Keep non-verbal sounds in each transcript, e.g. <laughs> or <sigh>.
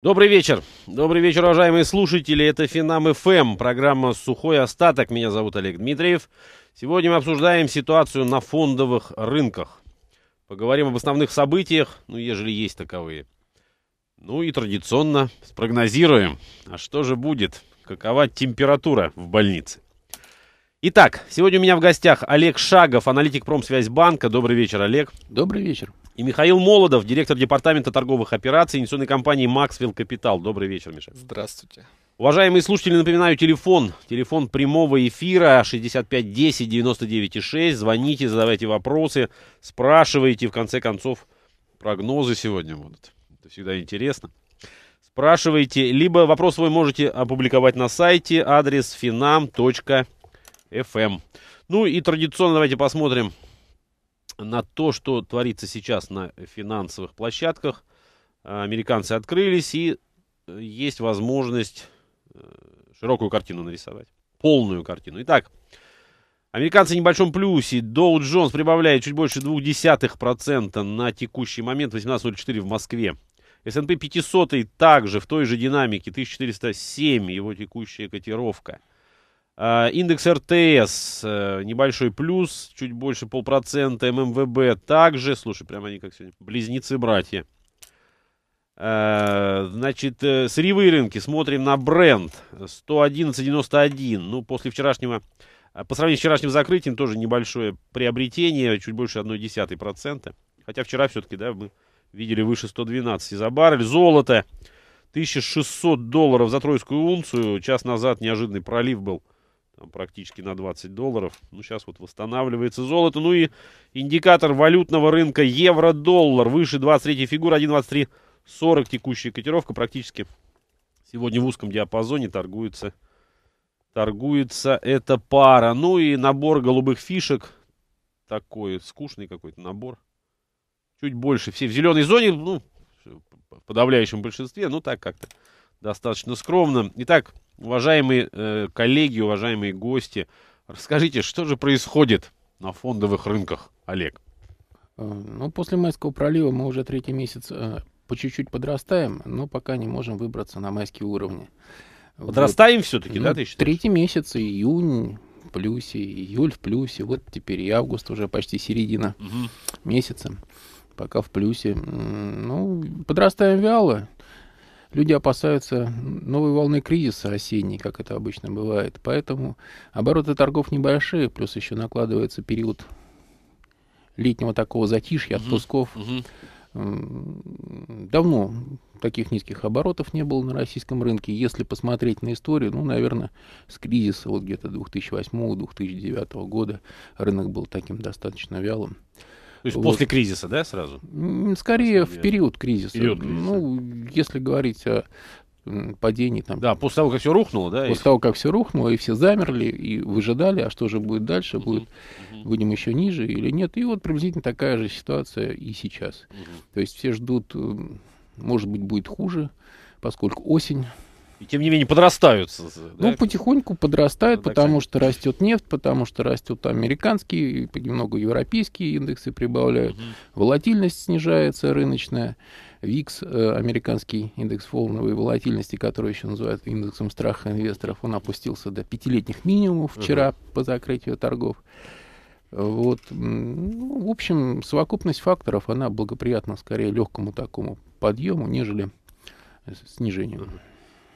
Добрый вечер. Добрый вечер, уважаемые слушатели. Это Финам ФМ, эм», программа «Сухой остаток». Меня зовут Олег Дмитриев. Сегодня мы обсуждаем ситуацию на фондовых рынках. Поговорим об основных событиях, ну, ежели есть таковые. Ну и традиционно спрогнозируем, а что же будет, какова температура в больнице. Итак, сегодня у меня в гостях Олег Шагов, аналитик Промсвязьбанка. Добрый вечер, Олег. Добрый вечер. И Михаил Молодов, директор департамента торговых операций инвестиционной компании «Максвелл Капитал». Добрый вечер, Миша. Здравствуйте. Уважаемые слушатели, напоминаю, телефон. Телефон прямого эфира 6510-99,6. Звоните, задавайте вопросы, спрашивайте. В конце концов, прогнозы сегодня будут. Это всегда интересно. Спрашивайте. Либо вопрос вы можете опубликовать на сайте адрес finam.com FM. Ну и традиционно давайте посмотрим на то, что творится сейчас на финансовых площадках. А, американцы открылись и э, есть возможность э, широкую картину нарисовать. Полную картину. Итак, американцы в небольшом плюсе. Доу Джонс прибавляет чуть больше 0,2% на текущий момент 18.04 в Москве. S&P 500 также в той же динамике 1407 его текущая котировка. А, индекс РТС э, небольшой плюс, чуть больше полпроцента. ММВБ эм также. Слушай, прямо они как сегодня близнецы-братья. А, значит, э, сырьевые рынки. Смотрим на бренд. 111,91. Ну, после вчерашнего... А, по сравнению с вчерашним закрытием тоже небольшое приобретение, чуть больше 0,1%. Хотя вчера все-таки, да, мы видели выше 112 за баррель. Золото 1600 долларов за тройскую унцию. Час назад неожиданный пролив был там, практически на 20 долларов. Ну, сейчас вот восстанавливается золото. Ну и индикатор валютного рынка евро-доллар выше 23 фигур, 1.2340 текущая котировка. Практически сегодня в узком диапазоне торгуется, торгуется эта пара. Ну и набор голубых фишек. Такой скучный какой-то набор. Чуть больше. Все в зеленой зоне, ну, в подавляющем большинстве. Ну, так как-то достаточно скромно. Итак, Уважаемые э, коллеги, уважаемые гости, расскажите, что же происходит на фондовых рынках, Олег? Э, ну, после Майского пролива мы уже третий месяц э, по чуть-чуть подрастаем, но пока не можем выбраться на майские уровни. Подрастаем вот. все-таки, ну, да, ты считаешь? Третий месяц, июнь в плюсе, июль в плюсе, вот теперь и август уже почти середина угу. месяца, пока в плюсе. Ну, подрастаем вяло люди опасаются новой волны кризиса осенней, как это обычно бывает. Поэтому обороты торгов небольшие, плюс еще накладывается период летнего такого затишья, отпусков. Угу, угу. Давно таких низких оборотов не было на российском рынке. Если посмотреть на историю, ну, наверное, с кризиса вот где-то 2008-2009 года рынок был таким достаточно вялым. То есть вот. после кризиса, да, сразу? Скорее в период кризиса. период кризиса. Ну, если говорить о падении, там. Да, после того, как все рухнуло, да? После если... того, как все рухнуло, и все замерли, и выжидали, а что же будет дальше, uh-huh. будет, uh-huh. будем еще ниже или нет. И вот приблизительно такая же ситуация и сейчас. Uh-huh. То есть все ждут, может быть, будет хуже, поскольку осень и тем не менее подрастают. Ну, потихоньку подрастают, ну, потому что растет нефть, потому что растут американские, немного европейские индексы прибавляют. Угу. Волатильность снижается рыночная. ВИКС, э, американский индекс волновой волатильности, который еще называют индексом страха инвесторов, он опустился до пятилетних минимумов вчера угу. по закрытию торгов. Вот, ну, в общем, совокупность факторов, она благоприятна скорее легкому такому подъему, нежели снижению.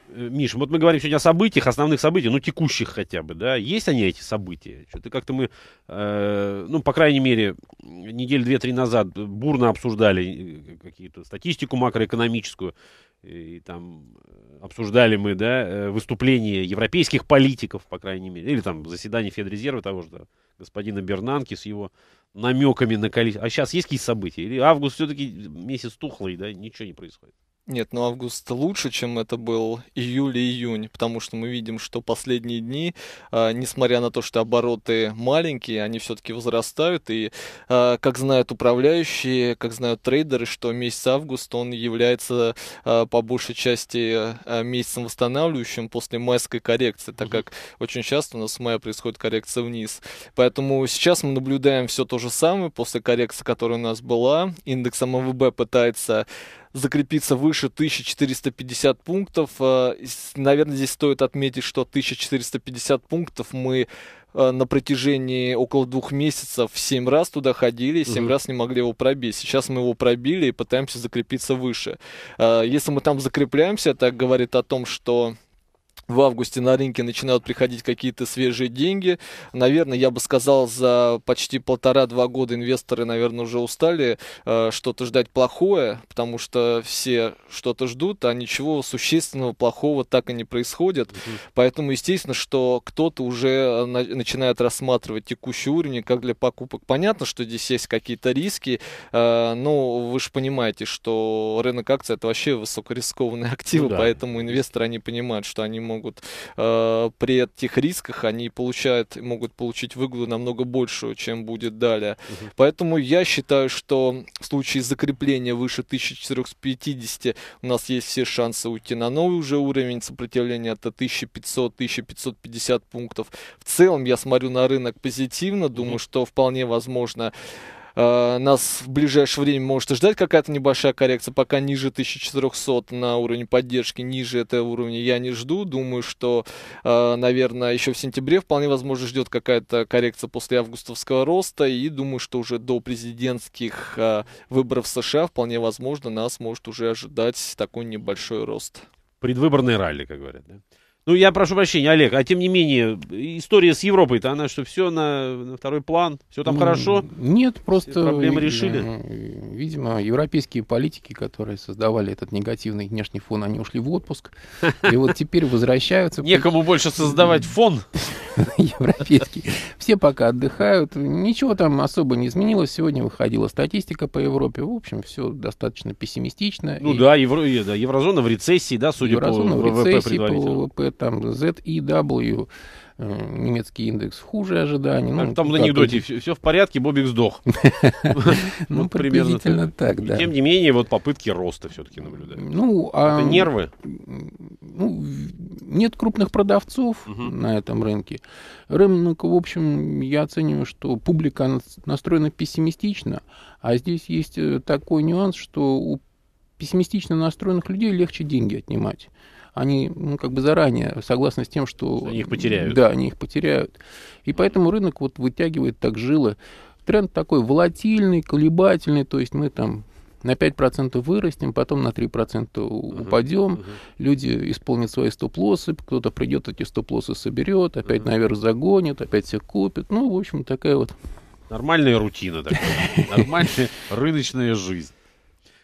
Э, Миш, вот мы говорим сегодня о событиях, основных событиях, ну текущих хотя бы, да, есть они эти события? Что-то как-то мы, э, ну, по крайней мере, недель две-три назад бурно обсуждали э, какие-то статистику макроэкономическую, э, и, там обсуждали мы, да, выступления европейских политиков, по крайней мере, или там заседание Федрезерва того же да, господина Бернанки с его намеками на количество. А сейчас есть какие-то события? Или август все-таки месяц тухлый, да, ничего не происходит? Нет, ну август лучше, чем это был июль и июнь, потому что мы видим, что последние дни, э, несмотря на то, что обороты маленькие, они все-таки возрастают, и э, как знают управляющие, как знают трейдеры, что месяц август, он является э, по большей части э, месяцем восстанавливающим после майской коррекции, так как очень часто у нас в мае происходит коррекция вниз. Поэтому сейчас мы наблюдаем все то же самое после коррекции, которая у нас была. Индекс МВБ пытается закрепиться выше 1450 пунктов. Э, наверное, здесь стоит отметить, что 1450 пунктов мы э, на протяжении около двух месяцев семь раз туда ходили, семь угу. раз не могли его пробить. Сейчас мы его пробили и пытаемся закрепиться выше. Э, если мы там закрепляемся, это говорит о том, что в августе на рынке начинают приходить какие-то свежие деньги. Наверное, я бы сказал, за почти полтора-два года инвесторы, наверное, уже устали э, что-то ждать плохое, потому что все что-то ждут, а ничего существенного плохого так и не происходит. Угу. Поэтому, естественно, что кто-то уже э, на- начинает рассматривать текущий уровень как для покупок. Понятно, что здесь есть какие-то риски, э, но вы же понимаете, что рынок акций это вообще высокорискованные <laughs> активы, ну, да. поэтому инвесторы, они понимают, что они могут могут э, при этих рисках они получают, могут получить выгоду намного большую, чем будет далее. Угу. Поэтому я считаю, что в случае закрепления выше 1450 у нас есть все шансы уйти на новый уже уровень сопротивления, это 1500-1550 пунктов. В целом я смотрю на рынок позитивно, думаю, угу. что вполне возможно Э, нас в ближайшее время может ждать какая-то небольшая коррекция, пока ниже 1400 на уровне поддержки, ниже этого уровня я не жду. Думаю, что, э, наверное, еще в сентябре вполне возможно ждет какая-то коррекция после августовского роста, и думаю, что уже до президентских э, выборов США вполне возможно нас может уже ожидать такой небольшой рост. Предвыборный ралли, как говорят, да? Ну, я прошу прощения, Олег, а тем не менее, история с Европой-то, она что, все на, на второй план? Все там ну, хорошо? Нет, просто... Все проблемы решили? Э, видимо, европейские политики, которые создавали этот негативный внешний фон, они ушли в отпуск. И вот теперь возвращаются... Некому больше создавать фон. <laughs> Европейский. Все пока отдыхают. Ничего там особо не изменилось. Сегодня выходила статистика по Европе. В общем, все достаточно пессимистично. Ну да, евро, э, да, еврозона в рецессии, да, судя по ВВП предварительно там ZEW, э, немецкий индекс хуже ожиданий. Ну, там в ну, анекдоте все, все в порядке, Бобик сдох. <laughs> Ну, ну примерно так, да. Тем не менее, вот попытки роста все-таки наблюдаются. Ну, а... нервы? Ну, нет крупных продавцов на этом рынке. Рынок, в общем, я оцениваю, что публика настроена пессимистично, а здесь есть э, такой нюанс, что у пессимистично настроенных людей легче деньги отнимать они ну, как бы заранее согласны с тем, что... Они их потеряют. Да, они их потеряют. И поэтому рынок вот вытягивает так жило. Тренд такой волатильный, колебательный, то есть мы там на 5% вырастем, потом на 3% uh упадем, uh-huh. люди исполнят свои стоп-лоссы, кто-то придет эти стоп-лоссы соберет, опять uh-huh. наверх загонит, опять все купит. Ну, в общем, такая вот... Нормальная рутина такая, <laughs> нормальная рыночная жизнь.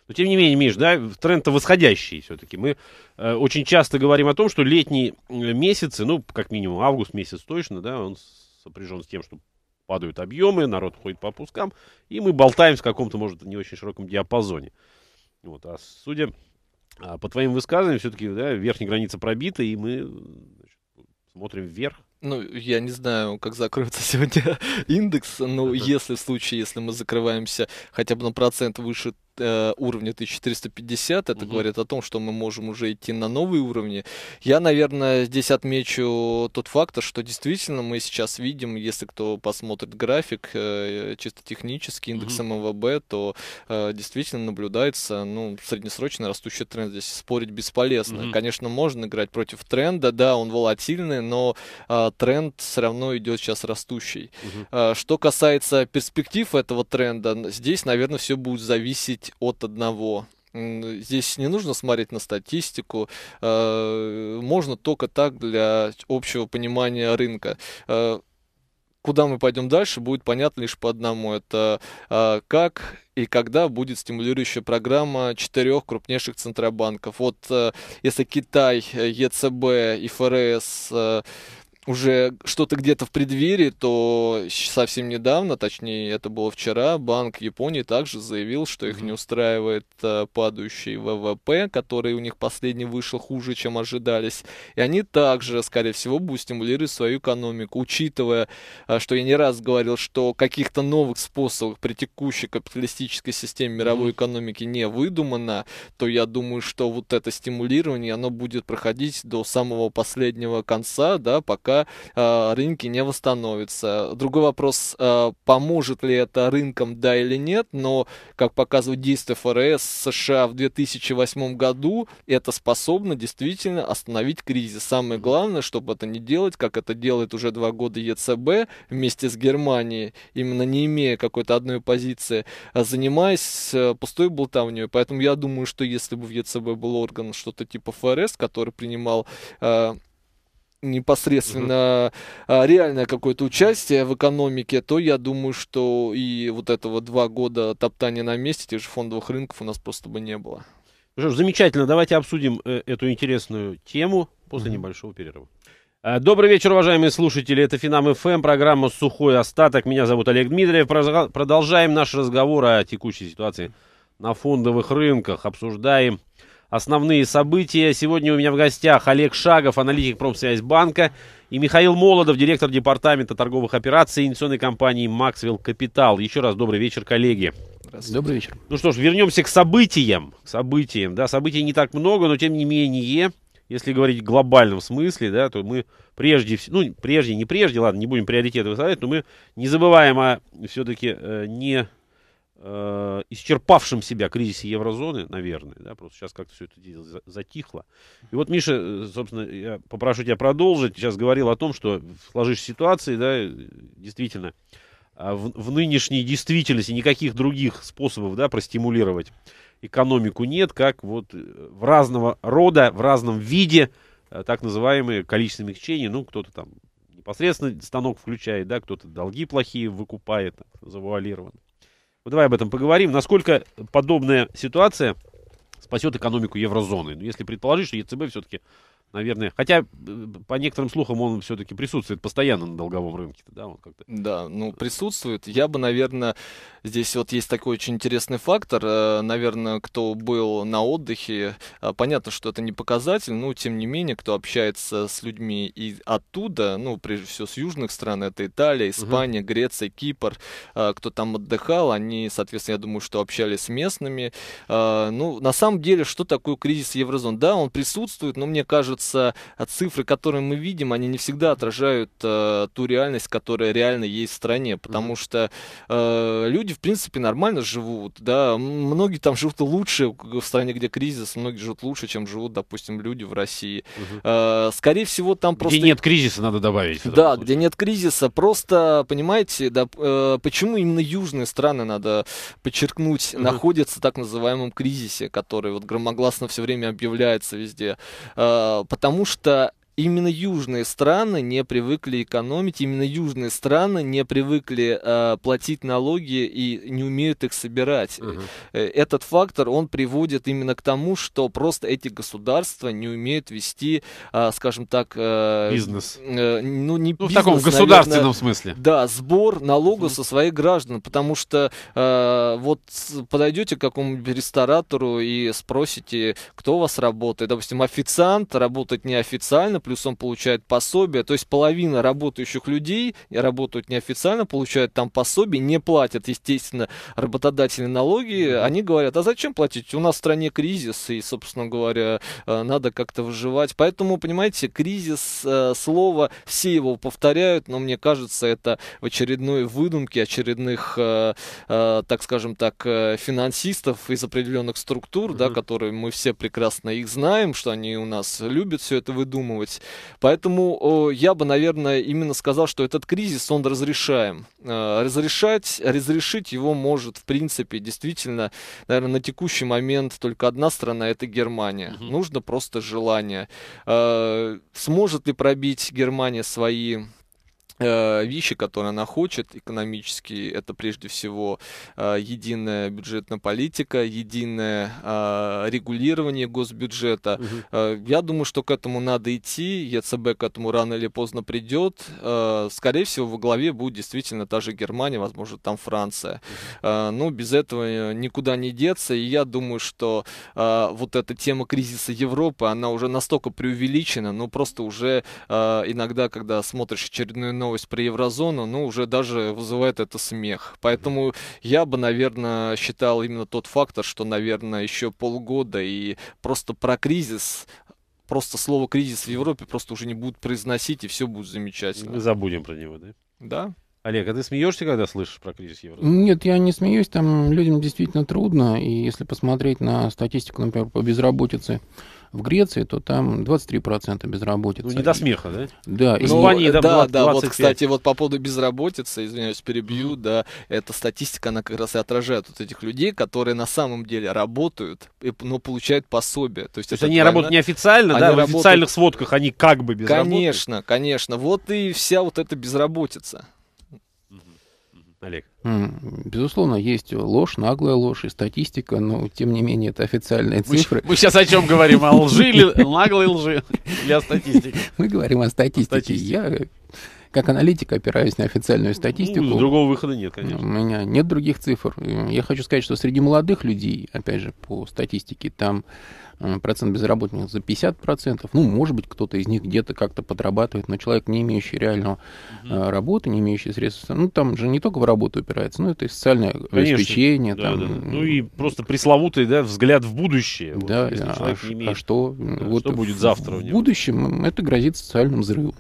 Но тем не менее, Миш, да, тренд-то восходящий все-таки. Мы э, очень часто говорим о том, что летние э, месяцы, ну, как минимум август месяц точно, да, он сопряжен с тем, что падают объемы, народ ходит по пускам, и мы болтаем в каком-то, может, не очень широком диапазоне. Вот, а судя а, по твоим высказываниям, все-таки да, верхняя граница пробита, и мы значит, смотрим вверх. Ну, я не знаю, как закроется сегодня <laughs> индекс, но если в случае, если мы закрываемся хотя бы на процент выше Э, уровня 1450, это угу. говорит о том, что мы можем уже идти на новые уровни. Я, наверное, здесь отмечу тот факт, что действительно мы сейчас видим, если кто посмотрит график э, чисто технический, индекс угу. МВБ, то э, действительно наблюдается ну, среднесрочный растущий тренд. Здесь спорить бесполезно. Угу. Конечно, можно играть против тренда, да, он волатильный, но тренд все равно идет сейчас растущий. Угу. что касается перспектив этого тренда, здесь, наверное, все будет зависеть 5 от 1 здесь не нужно смотреть на статистику, э, можно только так для общего понимания рынка. Э, куда мы пойдем дальше, будет понятно лишь по одному. Это э, как и когда будет стимулирующая программа четырех крупнейших центробанков. Вот если Китай, ЕЦБ и ФРС уже что-то где-то в преддверии, то совсем недавно, точнее это было вчера, Банк Японии также заявил, что их не устраивает э, падающий ВВП, который у них последний вышел хуже, чем ожидались. И они также, скорее всего, будут стимулировать свою экономику, учитывая, э, что я не раз говорил, что каких-то новых способов при текущей капиталистической системе мировой экономики не выдумано, то я думаю, что вот это стимулирование, оно будет проходить до самого последнего конца, да, пока Э, рынки не восстановятся. Другой вопрос, э, поможет ли это рынкам, да или нет, но, как показывают действия ФРС, США в 2008 году это способно действительно остановить кризис. Самое главное, чтобы это не делать, как это делает уже два года ЕЦБ вместе с Германией, именно не имея какой-то одной позиции, а занимаясь э, пустой болтовней. Поэтому я думаю, что если бы в ЕЦБ был орган что-то типа ФРС, который принимал э, непосредственно mm-hmm. реальное какое-то участие в экономике, то я думаю, что и вот этого два года топтания на месте тех же фондовых рынков у нас просто бы не было. Ну что ж, замечательно. Давайте обсудим э, эту интересную тему после mm-hmm. небольшого перерыва. А, добрый вечер, уважаемые слушатели. Это Финам ФМ, программа «Сухой остаток». Меня зовут Олег Дмитриев. Продолжаем наш разговор о текущей ситуации на фондовых рынках. Обсуждаем основные события. Сегодня у меня в гостях Олег Шагов, аналитик Промсвязьбанка, и Михаил Молодов, директор Департамента торговых операций инвестиционной компании «Максвелл Капитал». Еще раз добрый вечер, коллеги. Добрый вечер. Ну что ж, вернемся к событиям. К событиям, да, событий не так много, но тем не менее, если говорить в глобальном смысле, да, то мы прежде, ну, прежде, не прежде, ладно, не будем приоритеты выставлять, но мы не забываем о все-таки э, не э, исчерпавшем себя кризисе еврозоны, наверное, да, просто сейчас как-то все это затихло. И вот, Миша, э, собственно, я попрошу тебя продолжить. Сейчас говорил о том, что в сложившейся ситуации, да, действительно, а, в, в нынешней действительности никаких других способов, да, простимулировать экономику нет, как вот э, в разного рода, в разном виде э, так называемые количественные мягчения, ну, кто-то там непосредственно станок включает, да, кто-то долги плохие выкупает, завуалированно. Вот давай об этом поговорим. Насколько подобная ситуация спасет экономику еврозоны? Ну, если предположить, что ЕЦБ все-таки наверное. Хотя, э, по некоторым слухам, он все-таки присутствует постоянно на долговом рынке. Да, он как-то... да, ну, присутствует. Я бы, наверное, здесь вот есть такой очень интересный фактор. Э, наверное, кто был на отдыхе, а, понятно, что это не показатель, но, тем не менее, кто общается с людьми и оттуда, ну, прежде всего, с южных стран, это Италия, Испания, угу. Греция, Кипр, а, кто там отдыхал, они, соответственно, я думаю, что общались с местными. А, ну, на самом деле, что такое кризис еврозон? Да, он присутствует, но мне кажется, кажется, цифры, которые мы видим, они не всегда отражают э, ту реальность, которая реально есть в стране, потому mm-hmm. что э, люди, в принципе, нормально живут, да, многие там живут лучше в стране, где кризис, многие живут лучше, чем живут, допустим, люди в России. Mm-hmm. Э, скорее всего, там просто... Где нет кризиса, надо добавить. Да, где нет кризиса, просто, понимаете, да, э, почему именно южные страны, надо подчеркнуть, mm-hmm. находятся в так называемом кризисе, который вот громогласно все время объявляется везде. Э, потому что именно южные страны не привыкли экономить, именно южные страны не привыкли э, платить налоги и не умеют их собирать. Угу. Этот фактор, он приводит именно к тому, что просто эти государства не умеют вести, э, скажем так... Э, бизнес. Э, ну, не ну, бизнес, в таком государственном наверное, смысле. Да, сбор налога угу. со своих граждан, потому что э, вот подойдете к какому-нибудь ресторатору и спросите, кто у вас работает. Допустим, официант работает неофициально, плюс он получает пособие. То есть половина работающих людей и работают неофициально, получают там пособие, не платят, естественно, работодатели налоги. Они говорят, а зачем платить? У нас в стране кризис, и, собственно говоря, э, надо как-то выживать. Поэтому, понимаете, кризис, э, слово, все его повторяют, но мне кажется, это в очередной выдумке очередных, э, так скажем так, финансистов из определенных структур, mm-hmm. да, которые мы все прекрасно их знаем, что они у нас любят все это выдумывать делать. Поэтому я бы, наверное, именно сказал, что этот кризис, он разрешаем. Э, разрешать, разрешить его может, в принципе, действительно, наверное, на текущий момент только одна страна, это Германия. Угу. Нужно просто желание. Э, сможет ли пробить Германия свои Э, вещи, которые она хочет экономически, это прежде всего э, единая бюджетная политика, единое э, регулирование госбюджета. Угу. Я думаю, что к этому надо идти, ЕЦБ к этому рано или поздно придет. Скорее всего, во главе будет действительно та же Германия, возможно, там Франция. Угу. Ну, но без этого никуда не деться, и я думаю, что вот эта тема кризиса Европы, она уже настолько преувеличена, но просто уже иногда, когда смотришь очередную новость, новость про еврозону, ну, уже даже вызывает это смех. Поэтому я бы, наверное, считал именно тот фактор, что, наверное, еще полгода и просто про кризис просто слово кризис в Европе просто уже не будут произносить, и все будет замечательно. забудем про него, да? Да. Олег, а ты смеешься, когда слышишь про кризис евро? Нет, я не смеюсь. Там людям действительно трудно. И если посмотреть на статистику, например, по безработице в Греции, то там 23% безработицы. Ну, не до смеха, да? Да. В ну, Испании, да, 20, да, 25. кстати, вот по поводу безработицы, извиняюсь, перебью, да, эта статистика, она как раз и отражает вот этих людей, которые на самом деле работают, но ну, получают пособие. То есть, то есть они работают неофициально, они да, работают... в официальных сводках они как бы безработные? Конечно, конечно. Вот и вся вот эта безработица. Олег? Безусловно, есть ложь, наглая ложь и статистика, но тем не менее это официальные цифры. Мы, мы сейчас о чем говорим? О лжи, <laughs> наглой лжи или о Мы говорим о статистике. Я как аналитик опираясь на официальную ну, статистику. Ну, другого выхода нет, конечно. У меня нет других цифр. Я хочу сказать, что среди молодых людей, опять же, по статистике, там э, процент безработных за 50%. Ну, может быть, кто-то из них где-то как-то подрабатывает, но человек, не имеющий реального угу. работы, не имеющий средств, ну, там же не только в работу упирается, ну, это и социальное Конечно. обеспечение. Да, там, да, э, Ну, и просто пресловутый, да, взгляд в будущее. Да, вот, да. А, а, имеет... а что? Да, вот что будет завтра? В, в будущем это грозит социальным взрывом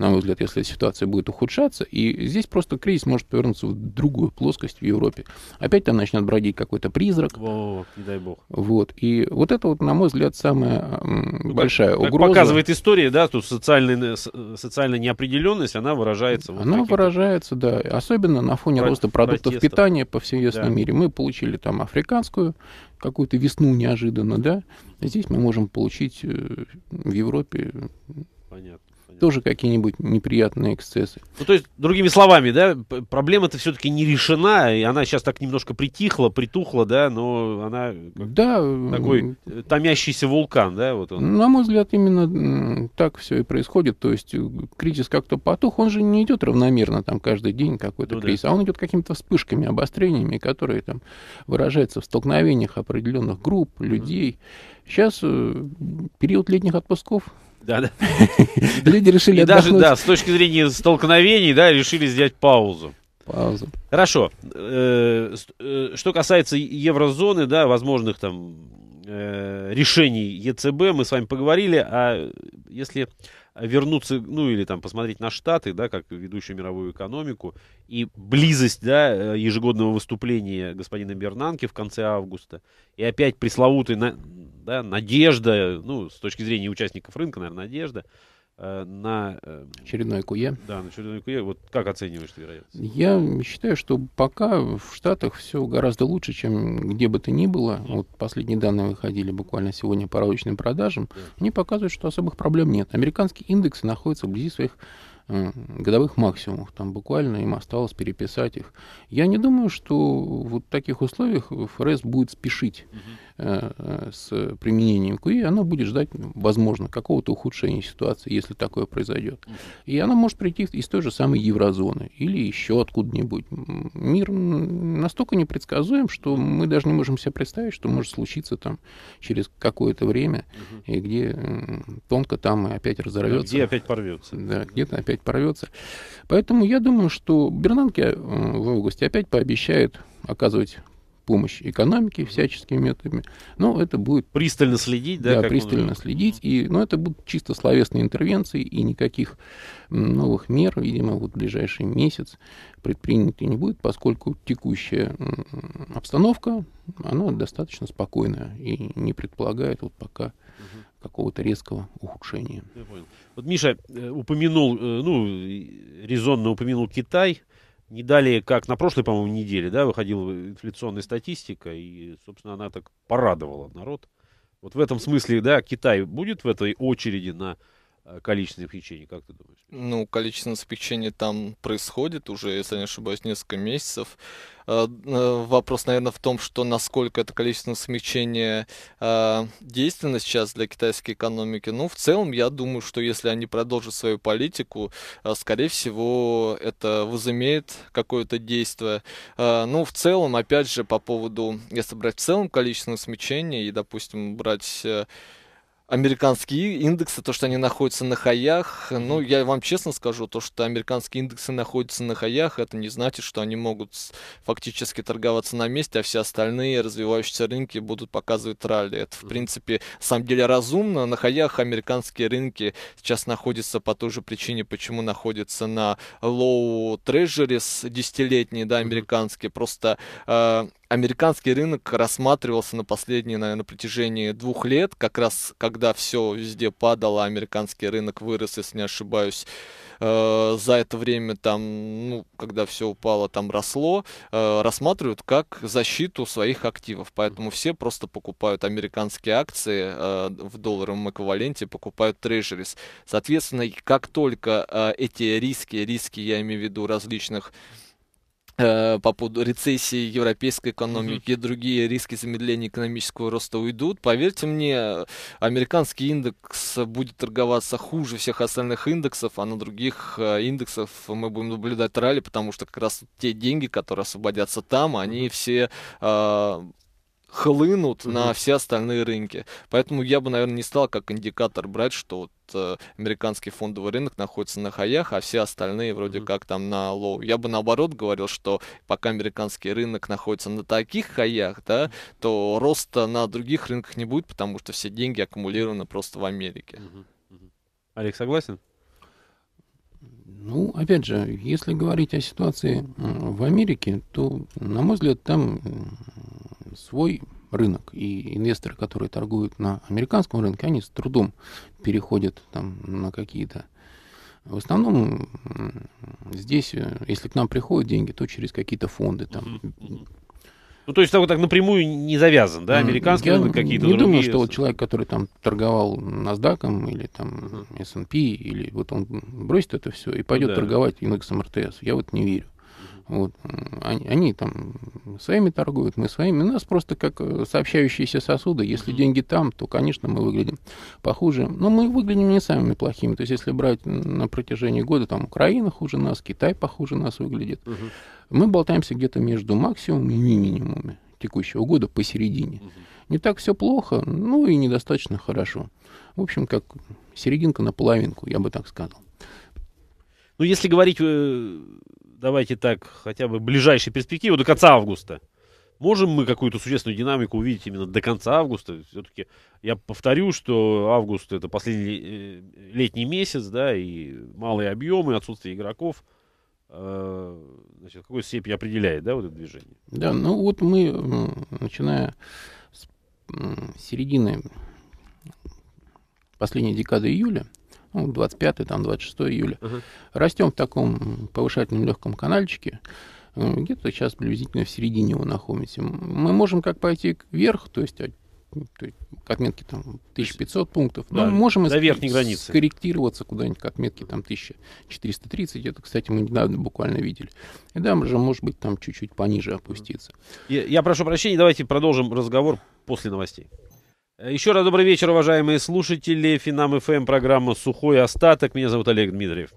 на мой взгляд, если ситуация будет ухудшаться. И здесь просто кризис может повернуться в другую плоскость в Европе. Опять там начнет бродить какой-то призрак. Во, не дай бог. Вот. И вот это вот, на мой взгляд, самая ну, большая как, угроза. Как показывает история, да, тут э, э, социальная, социальная неопределенность, она выражается. Вот она выражается, да. Особенно на фоне Про- роста продуктов протестов. питания по всем да. мире. Мы получили там африканскую какую-то весну неожиданно, да. Здесь мы можем получить э, в Европе Понятно тоже какие-нибудь неприятные эксцессы. Ну, то есть, другими словами, да, проблема-то все-таки не решена, и она сейчас так немножко притихла, притухла, да, но она да, такой э, томящийся вулкан, да, вот он. На мой взгляд, именно так все и происходит, то есть э, кризис как-то потух, он же не идет равномерно там каждый день какой-то ну, кризис, да. а он идет какими-то вспышками, обострениями, которые там выражаются в столкновениях определенных групп, людей. Сейчас э, период летних отпусков да, да. <laughs> Люди решили даже, да, с точки зрения столкновений, да, решили сделать паузу. Паузу. Хорошо. Э, э, что касается еврозоны, да, возможных там э, решений ЕЦБ, мы с вами поговорили, а если вернуться, ну или там посмотреть на Штаты, да, как ведущую мировую экономику, и близость, да, ежегодного выступления господина Бернанки в конце августа, и опять пресловутый да, надежда, ну, с точки зрения участников рынка, наверное, надежда э, на... Э, очередной КУЕ. Да, на очередной КУЕ. Вот как оцениваешь ты вероятность? Я считаю, что пока в Штатах все гораздо лучше, чем где бы то ни было. Mm. Вот последние данные выходили буквально сегодня по розничным продажам. Yeah. Они показывают, что особых проблем нет. Американские индексы находятся вблизи своих э, годовых максимумов. Там буквально им осталось переписать их. Я не думаю, что в таких условиях ФРС будет спешить. Uh-huh. Э, э, с применением КУИ, она будет ждать, ну, возможно, какого-то ухудшения ситуации, если такое произойдет. И она может прийти из той же самой еврозоны или еще откуда-нибудь. Мир настолько непредсказуем, что мы даже не можем себе представить, что может случиться там через какое-то время, и где тонко там опять разорвется. Где опять порвется. Да, где-то опять порвется. Поэтому я думаю, что Бернанке э, в августе опять пообещает оказывать помощь экономике всяческими методами. Но это будет... Пристально следить, да? Да, пристально нужно. следить. И, но ну, это будут чисто словесные интервенции, и никаких новых мер, видимо, вот в ближайший месяц предпринято не будет, поскольку текущая обстановка, она достаточно спокойная и не предполагает вот пока какого-то резкого ухудшения. Я понял. Вот Миша э, упомянул, э, ну, резонно упомянул Китай не далее, как на прошлой, по-моему, неделе, да, выходила инфляционная статистика, и, собственно, она так порадовала народ. Вот в этом смысле, да, Китай будет в этой очереди на Э, количественное смягчение, как ты думаешь? Ну, количественное смягчение там происходит уже, если я не ошибаюсь, несколько месяцев. Э, э, вопрос, наверное, в том, что насколько это количественное смягчение действенно сейчас для китайской экономики. Ну, в целом, я думаю, что если они продолжат свою политику, скорее всего, это возымеет какое-то действие. Ну, в целом, опять же, по поводу, если брать в целом количественное смягчение и, допустим, брать американские индексы, то, что они находятся на хаях. Ну, я вам честно скажу, то, что американские индексы находятся на хаях, это не значит, что они могут фактически торговаться на месте, а все остальные развивающиеся рынки будут показывать ралли. Это, в принципе, на самом деле разумно. На хаях американские рынки сейчас находятся по той же причине, почему находятся на low treasuries десятилетние, да, американские. Просто э, американский рынок рассматривался на последние, наверное, на протяжении двух лет, как раз когда все везде падало, американский рынок вырос, если не ошибаюсь. Э, за это время там, ну, когда все упало, там росло, э, рассматривают как защиту своих активов. Поэтому все просто покупают американские акции э, в долларовом эквиваленте, покупают трежерис. Соответственно, как только э, эти риски, риски я имею в виду различных Э, по поводу рецессии европейской экономики, mm-hmm. другие риски замедления экономического роста уйдут. Поверьте мне, американский индекс будет торговаться хуже всех остальных индексов, а на других э, индексов мы будем наблюдать ралли, потому что как раз те деньги, которые освободятся там, они все э, хлынут на все остальные рынки. Поэтому я бы, наверное, не стал как индикатор брать, что вот э, американский фондовый рынок находится на хаях, а все остальные вроде mm-hmm. как там на лоу. Я бы наоборот говорил, что пока американский рынок находится на таких хаях, да, mm-hmm. то роста на других рынках не будет, потому что все деньги аккумулированы просто в Америке. mm Mm-hmm. Олег, согласен? Ну, опять же, если говорить о ситуации э, в Америке, то, на мой взгляд, там свой рынок, и инвесторы, которые торгуют на американском рынке, они с трудом переходят там на какие-то в основном здесь, э, если к нам приходят деньги, то через какие-то фонды там. Ну, то есть там вот так напрямую не завязан, да, американский. Я какие-то не другие. думаю, что вот человек, который там торговал NASDAQ или там S&P, или вот он бросит это все и пойдет да. торговать индексом РТС. Я вот не верю. Вот. Они, они там своими торгуют, мы своими. У нас просто как э, сообщающиеся сосуды. Если деньги там, то, конечно, мы выглядим похуже. Но мы выглядим не самыми плохими. То есть, если брать на протяжении года, там Украина хуже нас, Китай похуже нас выглядит. Угу. Мы болтаемся где-то между максимумом и минимумами текущего года посередине. Угу. Не так все плохо, ну и недостаточно хорошо. В общем, как серединка на половинку, я бы так сказал. Ну, если говорить э, давайте так, хотя бы ближайшей перспективы до конца августа. Можем мы какую-то существенную динамику увидеть именно до конца августа? Все-таки я повторю, что август это последний э, летний месяц, да, и малые объемы, отсутствие игроков. Э, значит, какой степень определяет, да, вот это движение? Да, ну вот мы, начиная с середины последней декады июля, ну, 25 там 26 июля. Uh-huh. Растем в таком повышательном легком каналчике, э, где-то сейчас приблизительно в середине его находимся. Мы можем как пойти вверх, а, то есть к отметке там 1500 пунктов. Да, ну, можем до верхней границы. скорректироваться куда-нибудь к отметке там 1430. Это, кстати, мы недавно буквально видели. И да, мы же, может быть, там чуть-чуть пониже опуститься. Я, я прошу прощения, давайте продолжим разговор после новостей. Еще раз добрый вечер, уважаемые слушатели. Финам ФМ, эм, программа «Сухой остаток». Меня зовут Олег Дмитриев.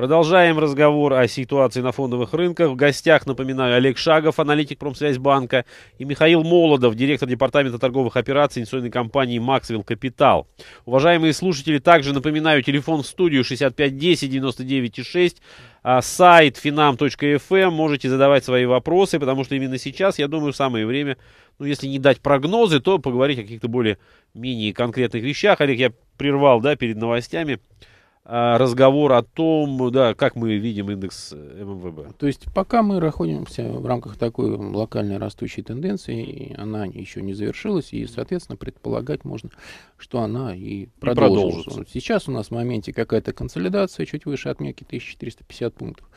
Продолжаем разговор о ситуации на фондовых рынках. В гостях, напоминаю, Олег Шагов, аналитик Промсвязьбанка, и Михаил Молодов, директор Департамента торговых операций инвестиционной компании «Максвелл Капитал». Уважаемые слушатели, также напоминаю, телефон в студию 6510 99,6, а сайт finam.fm. Эм. Можете задавать свои вопросы, потому что именно сейчас, я думаю, самое время, ну, если не дать прогнозы, то поговорить о каких-то более менее конкретных вещах. Олег, я прервал, да, перед новостями а, разговор о том, да, как мы видим индекс э, ММВБ. То есть пока мы находимся в рамках такой локальной растущей тенденции, она еще не завершилась, и, соответственно, предполагать можно, что она и продолжится. И продолжится. Сейчас у нас в моменте какая-то консолидация чуть выше отметки 1450 пунктов.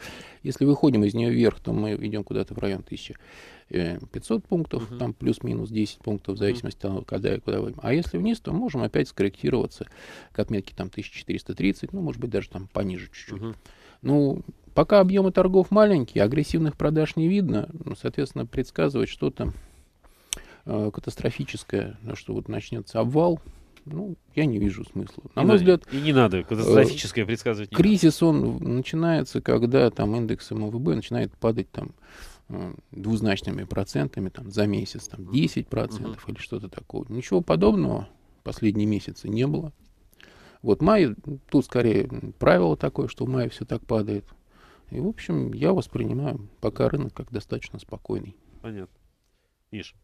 Если выходим из нее вверх, то мы идем куда-то в район 1000. 500 э, пунктов, угу. там плюс-минус 10 пунктов, в зависимости от того, когда и куда выйдем. А если вниз, то можем опять скорректироваться к отметке там 1430, ну, может быть, даже там пониже чуть-чуть. Угу. Ну, пока объемы торгов маленькие, агрессивных продаж не видно, ну, соответственно, предсказывать что-то э, катастрофическое, ну, что вот начнется обвал, ну, я не вижу смысла. На не мой взгляд... И не надо, э, катастрофическое предсказывать. кризис, надо. он начинается, когда там индекс МВБ начинает падать там двузначными процентами там, за месяц, там 10% процентов или что-то такое. Ничего подобного последние месяцы не было. Вот май, тут скорее правило такое, что в мае все так падает. И, в общем, я воспринимаю пока рынок как достаточно спокойный. Понятно. Иш,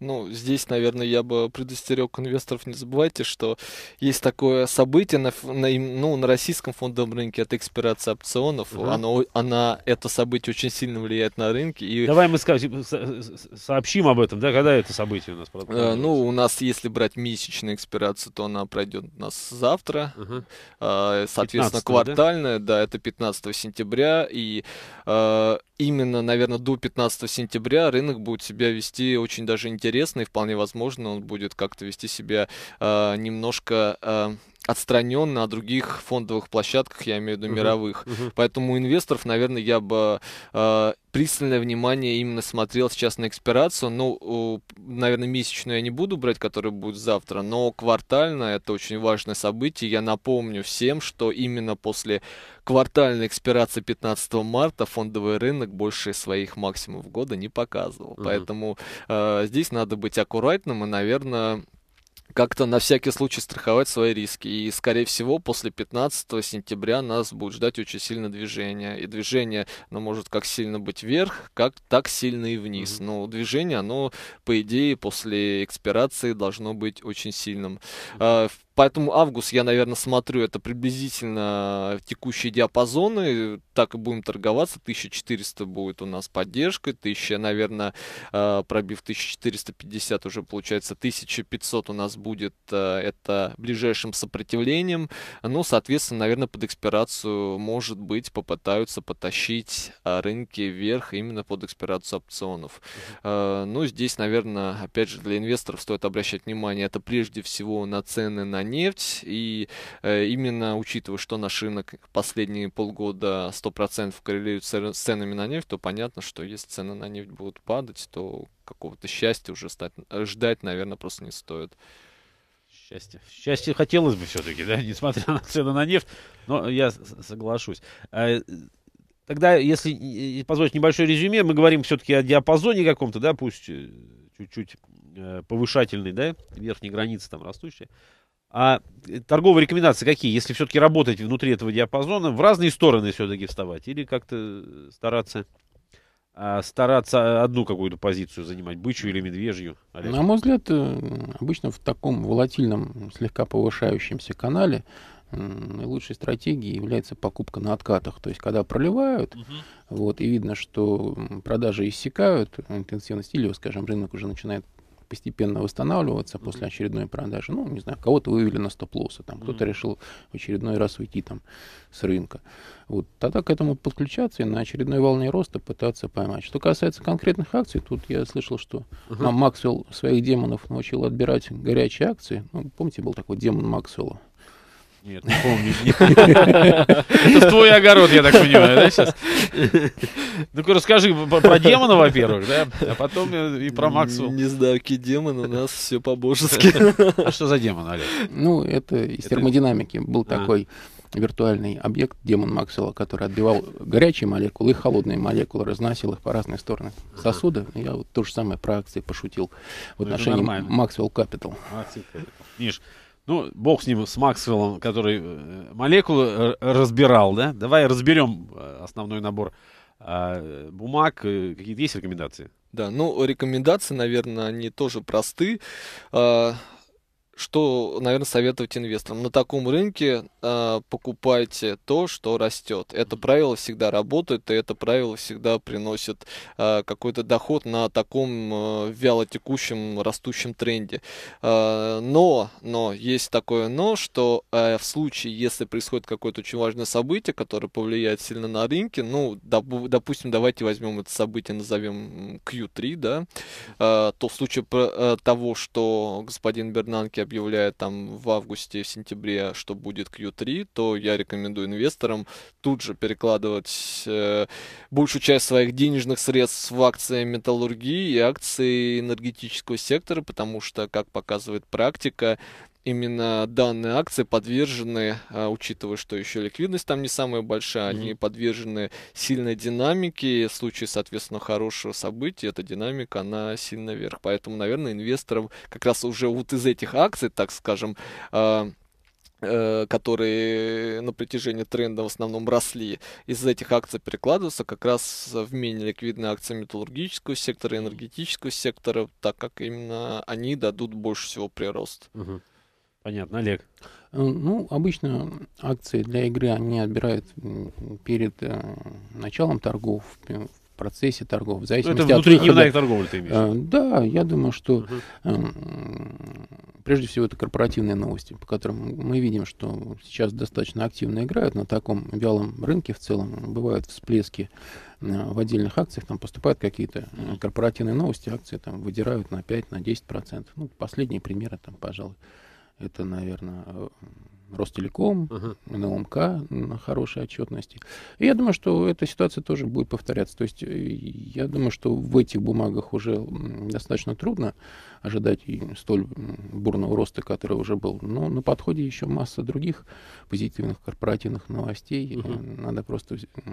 ну, здесь, наверное, я бы предостерег инвесторов, не забывайте, что есть такое событие на, на, ну, на российском фондовом рынке, это экспирация опционов. Угу. Оно, она, это событие очень сильно влияет на рынки. И... Давай мы скажем сообщим об этом, да, когда это событие у нас э, Ну, у нас, если брать месячную экспирацию, то она пройдет у нас завтра. Угу. соответственно, квартальная, да? да, это 15 сентября. И э, именно, наверное, до 15 сентября рынок будет себя вести очень даже интересно, и вполне возможно он будет как-то вести себя э, немножко э, отстранен на других фондовых площадках, я имею в виду мировых. Uh-huh. Uh-huh. Поэтому у инвесторов, наверное, я бы э, пристальное внимание именно смотрел сейчас на экспирацию. Ну, э, наверное, месячную я не буду брать, которая будет завтра, но квартально это очень важное событие. Я напомню всем, что именно после квартальной экспирации 15 марта фондовый рынок больше своих максимумов года не показывал. Uh-huh. Поэтому э, здесь надо быть аккуратным и, наверное, как-то на всякий случай страховать свои риски. И, скорее всего, после 15 сентября нас будет ждать очень сильное движение. И движение, оно может как сильно быть вверх, как так сильно и вниз. Mm-hmm. Но движение, оно, по идее, после экспирации должно быть очень сильным. Mm-hmm. Поэтому август я, наверное, смотрю, это приблизительно текущие диапазоны, так и будем торговаться, 1400 будет у нас поддержка, 1000, наверное, э, пробив 1450 уже получается 1500 у нас будет э, это ближайшим сопротивлением, ну, соответственно, наверное, под экспирацию, может быть, попытаются потащить э, рынки вверх именно под экспирацию опционов. Ну, здесь, наверное, опять же, для инвесторов стоит обращать внимание, это прежде всего на цены на нефть, и э, именно учитывая, что наш рынок последние полгода 100% коррелирует с ценами на нефть, то понятно, что если цены на нефть будут падать, то какого-то счастья уже стать, э, ждать, наверное, просто не стоит. Счастье. Счастье хотелось бы все-таки, да, <laughs> несмотря на цены на нефть, но я соглашусь. А, тогда, если позволить небольшое резюме, мы говорим все-таки о диапазоне каком-то, да, пусть э, чуть-чуть повышательный, да, верхней границы там растущая. А э, торговые рекомендации какие? Если все-таки работать внутри этого диапазона, в разные стороны все-таки вставать или как-то э, стараться а, стараться одну какую-то позицию занимать, бычью или медвежью? Олег? На мой взгляд, э, обычно в таком волатильном, слегка повышающемся канале лучшей стратегией является покупка на откатах. То есть, когда проливают, угу. вот, и видно, что продажи иссякают, интенсивность или, скажем, рынок уже начинает постепенно восстанавливаться после очередной продажи. Ну, не знаю, кого-то вывели на стоп-лосса, там, кто-то решил в очередной раз уйти там с рынка. Вот, тогда к этому подключаться и на очередной волне роста пытаться поймать. Что касается конкретных акций, тут я слышал, что uh-huh. Максвелл своих демонов научил отбирать горячие акции. Ну, помните, был такой демон Максвелла? Нет, не помню. <laughs> Это твой огород, я так понимаю, да, сейчас? Ну-ка расскажи про демона, во-первых, да, а потом и про Максу. Не знаю, какие демоны, у нас все по-божески. <laughs> А что за демон, Олег? Ну, это из термодинамики был а. такой виртуальный объект, демон Максвелла, который отбивал горячие молекулы и холодные молекулы, разносил их по разные стороны сосуда. Я вот то же самое про акции пошутил в ну, отношении Максвелл Капитал. Миш, ну, бог с ним, с Максвеллом, который э, молекулы э, разбирал, да? Давай разберем э, основной набор а, бумаг. Какие-то есть рекомендации? Да, ну, рекомендации, наверное, они тоже просты. А, что, наверное, советовать инвесторам? На таком рынке э, покупайте то, что растет. Это правило всегда работает, и это правило всегда приносит э, какой-то доход на таком э, вялотекущем растущем тренде. Э, но, но есть такое но, что э, в случае, если происходит какое-то очень важное событие, которое повлияет сильно на рынке, ну, доп, допустим, давайте возьмем это событие, назовем Q3, да, э, то в случае про, э, того, что господин Бернанке объявляет там в августе, в сентябре, что будет Q3, то я рекомендую инвесторам тут же перекладывать э, большую часть своих денежных средств в акции металлургии и акции энергетического сектора, потому что, как показывает практика, именно данные акции подвержены, а, учитывая, что еще ликвидность там не самая большая, mm-hmm. они подвержены сильной динамике. В случае, соответственно, хорошего события, эта динамика, она сильно вверх. Поэтому, наверное, инвесторам как раз уже вот из этих акций, так скажем, а, э, которые на протяжении тренда в основном росли, из этих акций перекладываются как раз в менее ликвидные акции металлургического сектора, энергетического сектора, так как именно они дадут больше всего прирост. Угу. Понятно, Олег. Э, ну, обычно акции для игры они отбирают перед э, началом торгов, э, в процессе торгов, в ну, зависимости Это от выхода. торговля ты имеешь? Да, я думаю, что uh прежде всего это корпоративные новости, по которым мы видим, что сейчас достаточно активно играют на таком вялом рынке в целом. Бывают всплески в отдельных акциях там поступают какие-то корпоративные новости, акции там выдирают на 5, на 10 процентов. Ну, последние примеры там, пожалуй это, наверное, э, Ростелеком, uh-huh. НЛМК на хорошей отчетности. И я думаю, что эта ситуация тоже будет повторяться. То есть э, я думаю, что в этих бумагах уже достаточно трудно ожидать столь бурного роста, который уже был. Но на подходе еще масса других позитивных корпоративных новостей. Uh-huh. Надо просто... Ну,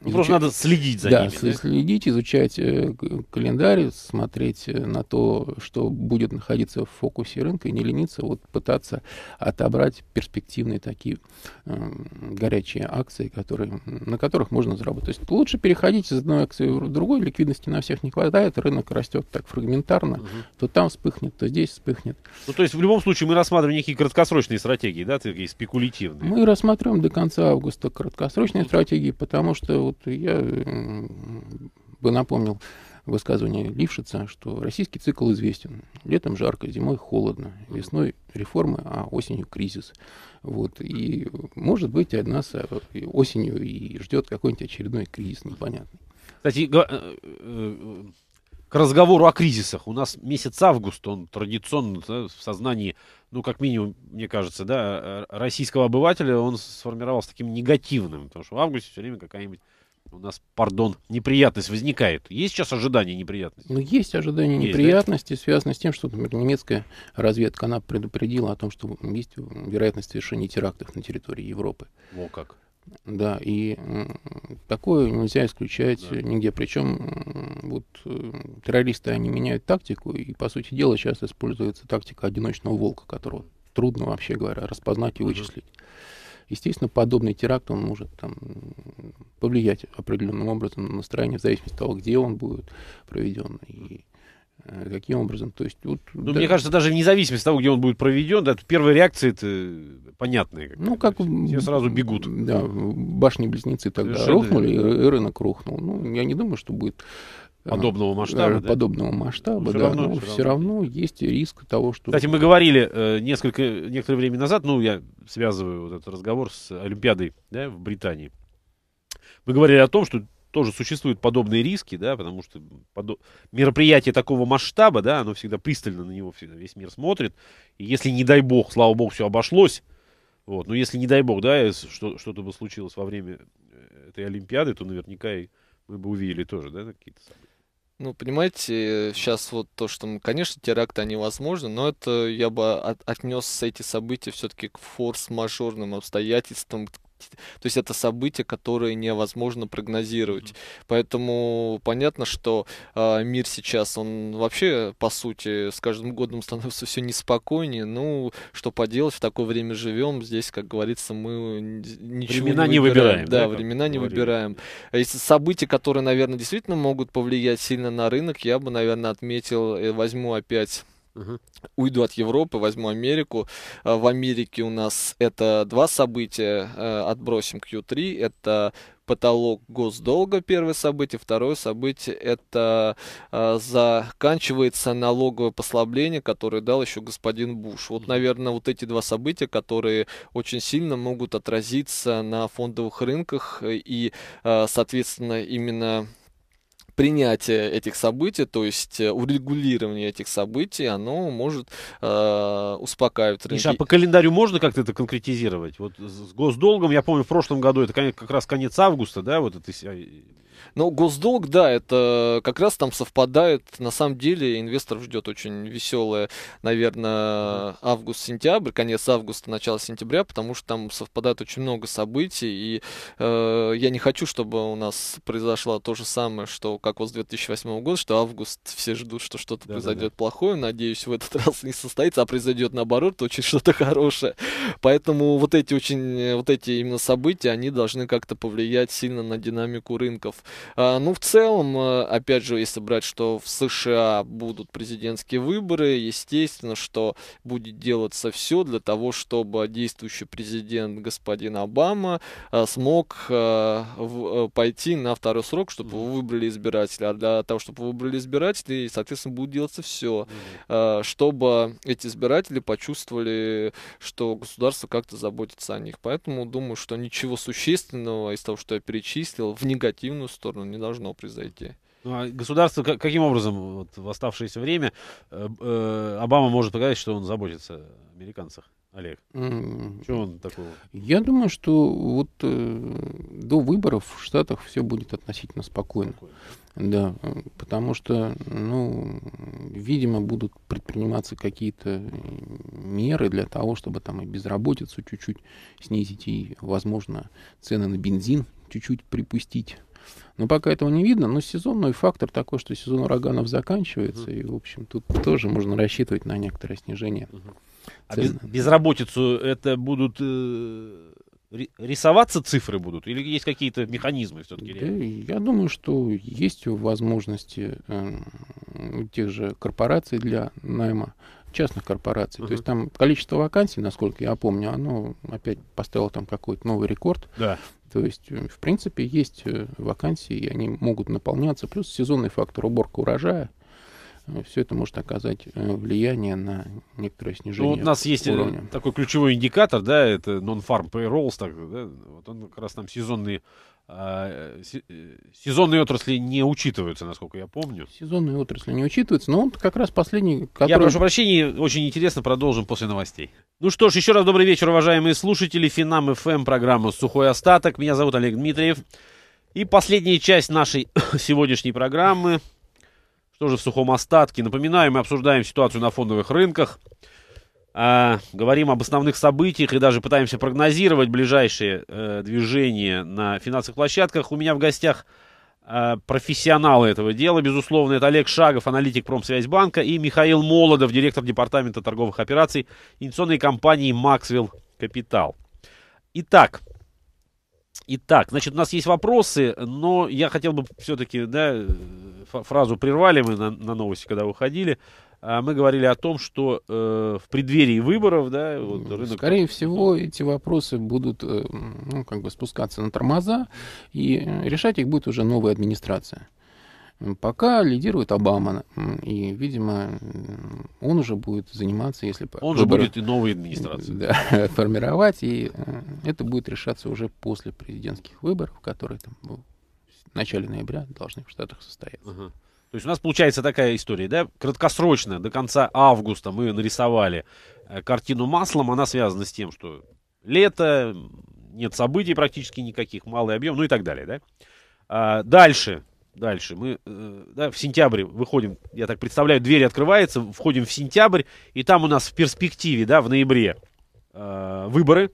изучать. Просто надо следить за да, ними. Да, следить, изучать э, календарь, смотреть э, на то, что будет находиться в фокусе рынка, и не лениться, вот пытаться отобрать перспективные такие э, горячие акции, которые, на которых можно заработать. То есть лучше переходить из одной акции в другую, ликвидности на всех не хватает, рынок растет так фрагментарно, угу. то там вспыхнет, то здесь вспыхнет. Ну, то есть в любом случае мы рассматриваем некие краткосрочные стратегии, да, такие спекулятивные? Мы рассматриваем до конца августа краткосрочные ну, стратегии, потому что вот я э, бы напомнил, высказывание Лившица, что российский цикл известен. Летом жарко, зимой холодно, весной реформы, а осенью кризис. Вот. И, может быть, от нас э, осенью и ждет какой-нибудь очередной кризис непонятный. Кстати, э, э, к разговору о кризисах. У нас месяц август, он традиционно да, в сознании, ну, как минимум, мне кажется, да, российского обывателя, он сформировался таким негативным, потому что в августе все время какая-нибудь у нас, пардон, неприятность возникает. Есть сейчас ожидание неприятности? Ну, есть ожидание есть, неприятности, да? связано с тем, что, например, немецкая разведка, она предупредила о том, что есть вероятность совершения терактов на территории Европы. Во как. Да, и такое нельзя исключать да. нигде. Причем вот э, террористы, они меняют тактику, и, по сути дела, сейчас используется тактика одиночного волка, которого трудно, вообще говоря, распознать и вычислить. Угу. Естественно, подобный теракт, он может там, повлиять определенным образом на настроение, в зависимости от того, где он будет проведен и э, каким образом. То есть, вот, ну, да, мне кажется, даже вне зависимости от того, где он будет проведен, да, первая реакция это понятная. Ну, как все сразу бегут. Да, башни-близнецы тогда Совершенно рухнули, да. и рынок рухнул. Ну, я не думаю, что будет Э, э, подобного масштаба. Подобного да? масштаба, все да. Равно, но все, все равно. равно есть риск того, что... Кстати, мы говорили э, несколько, некоторое время назад, ну, я связываю вот этот разговор с Олимпиадой да, в Британии. Мы говорили о том, что тоже существуют подобные риски, да, потому что подо... мероприятие такого масштаба, да, оно всегда пристально на него всегда весь мир смотрит. И если, не дай бог, слава богу, все обошлось, вот, но ну, если, не дай бог, да, что-то бы случилось во время э, этой Олимпиады, то наверняка и мы бы увидели тоже, да, какие-то события. Ну, понимаете, сейчас вот то, что, конечно, теракты, они возможны, но это я бы от- отнес эти события все-таки к форс-мажорным обстоятельствам, то есть это события, которые невозможно прогнозировать. Mm-hmm. Поэтому понятно, что э, мир сейчас, он вообще, по сути, с каждым годом <laughs> становится все неспокойнее. Ну, что поделать, в такое время живем. Здесь, как говорится, мы ничего времена не выбираем. Не выбираем да, да времена не выбираем. А если события, которые, наверное, действительно могут повлиять сильно на рынок, я бы, наверное, отметил, э, возьму опять Угу. Уйду от Европы, возьму Америку. Э, в Америке у нас это два события. Э, отбросим Q3. Это потолок госдолга, первое событие. Второе событие это э, заканчивается налоговое послабление, которое дал еще господин Буш. Вот, наверное, вот эти два события, которые очень сильно могут отразиться на фондовых рынках и, соответственно, именно принятие этих событий, то есть э, урегулирование этих событий, оно может э, успокаивать рынки. Миша, а по календарю можно как-то это конкретизировать? Вот с госдолгом, я помню, в прошлом году, это как раз конец августа, да, вот это но ну, госдолг, да, это как раз там совпадает. На самом деле инвесторов ждет очень веселое, наверное, август-сентябрь, конец августа, начало сентября, потому что там совпадает очень много событий. И э, я не хочу, чтобы у нас произошло то же самое, что как вот с 2008 года, что август все ждут, что что-то да, произойдет да, да. плохое. Надеюсь, в этот <laughs> раз не состоится, а произойдет наоборот, очень что-то хорошее. Поэтому вот эти очень, э, вот эти именно события, они должны как-то повлиять сильно на динамику рынков. А, ну, в целом, э, опять же, если брать, что в США будут президентские выборы, естественно, что будет делаться все для того, чтобы действующий президент господин Обама э, смог э, пойти на второй срок, чтобы его выбрали избирателя. А для того, чтобы выбрали избирателей, соответственно, будет делаться все, чтобы эти избиратели почувствовали, что государство как-то заботится о них. Поэтому думаю, что ничего существенного из того, что я перечислил, в негативную сторону сторону не должно произойти. Ну, а государство каким образом вот, в оставшееся время э, э, Обама может показать, что он заботится о американцах? Олег, mm. что он такого? Я думаю, что вот э, до выборов в Штатах все будет относительно спокойно. спокойно. Да, потому что, ну, видимо, будут предприниматься какие-то э, меры для того, чтобы там и безработицу чуть-чуть снизить, и, возможно, цены на бензин чуть-чуть припустить но пока этого не видно, но сезонный фактор такой, что сезон ураганов заканчивается, и, в общем, тут тоже можно рассчитывать на некоторое снижение. А без, безработицу это будут э, рисоваться цифры будут или есть какие-то механизмы все-таки? Да, я думаю, что есть возможности э, тех же корпораций для найма частных корпораций. Uh-huh. То есть там количество вакансий, насколько я помню, оно опять поставило там какой-то новый рекорд. Да. То есть, э, в принципе, есть э, вакансии, и они могут наполняться. Плюс сезонный фактор уборка урожая. Э, Все это может оказать влияние на некоторое ну, снижение. Ну, у нас есть уровня. такой ключевой индикатор, да, это non-farm payrolls, так, да, вот он как раз там сезонный. А, э, сезонные отрасли не учитываются, насколько я помню. Сезонные отрасли не учитываются, но он как раз последний... Который... Я прошу прощения, очень интересно, продолжим после новостей. Ну что ж, еще раз добрый вечер, уважаемые слушатели. Финам ФМ, эм, программа «Сухой остаток». Меня зовут Олег Дмитриев. И последняя часть нашей <coughs> сегодняшней программы. Что же в сухом остатке? Напоминаю, мы обсуждаем ситуацию на фондовых рынках – а, говорим об основных событиях и даже пытаемся прогнозировать ближайшие э, движения на финансовых площадках. У меня в гостях э, профессионалы этого дела, безусловно, это Олег Шагов, аналитик Промсвязьбанка, и Михаил Молодов, директор департамента торговых операций инвестиционной компании «Максвелл Капитал». Итак, Итак, значит, у нас есть вопросы, но я хотел бы все-таки, да, фразу прервали мы на, на новости, когда уходили. А мы говорили о том, что э, в преддверии выборов, да, вот рынок... Скорее всего, эти вопросы будут, э, ну, как бы спускаться на тормоза, и э, решать их будет уже новая администрация. Пока лидирует Обама, и, видимо, э, он уже будет заниматься, если... Он выборы, же будет и новой администрации. Да, <laughs> формировать, и э, это будет решаться уже после президентских выборов, которые там в начале ноября должны в Штатах состояться. Uh-huh. То есть у нас получается такая история, да, краткосрочная, до конца августа мы нарисовали э, картину маслом, она связана с тем, что лето, нет событий практически никаких, малый объем, ну и так далее, да. А дальше, дальше мы э, да, в сентябре выходим, я так представляю, дверь открывается, входим в сентябрь, и там у нас в перспективе, да, в ноябре э, выборы,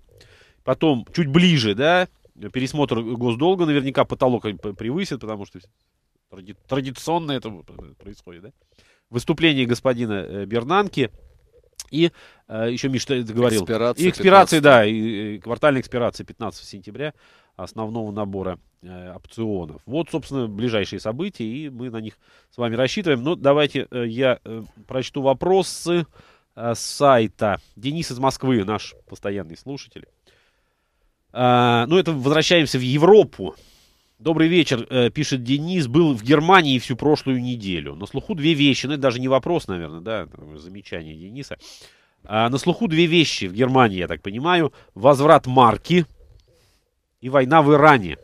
потом чуть ближе, да, пересмотр госдолга наверняка потолок превысит, потому что Тради традиционно это э, происходит, да? Выступление господина э, Бернанки и э, еще Миш говорил. Экспирация, и экспирации, 15. да, и, и э, квартальная экспирация 15 сентября основного набора э, опционов. Вот, собственно, ближайшие события, и мы на них с вами рассчитываем. Но ну, давайте э, я э, прочту вопросы э, сайта. Денис из Москвы, наш постоянный слушатель. А, ну, это возвращаемся в Европу. Добрый вечер, э, пишет Денис. Был в Германии всю прошлую неделю. На слуху две вещи. Ну, это даже не вопрос, наверное, да, замечание Дениса. А, на слуху две вещи в Германии, я так понимаю. Возврат марки и война в Иране.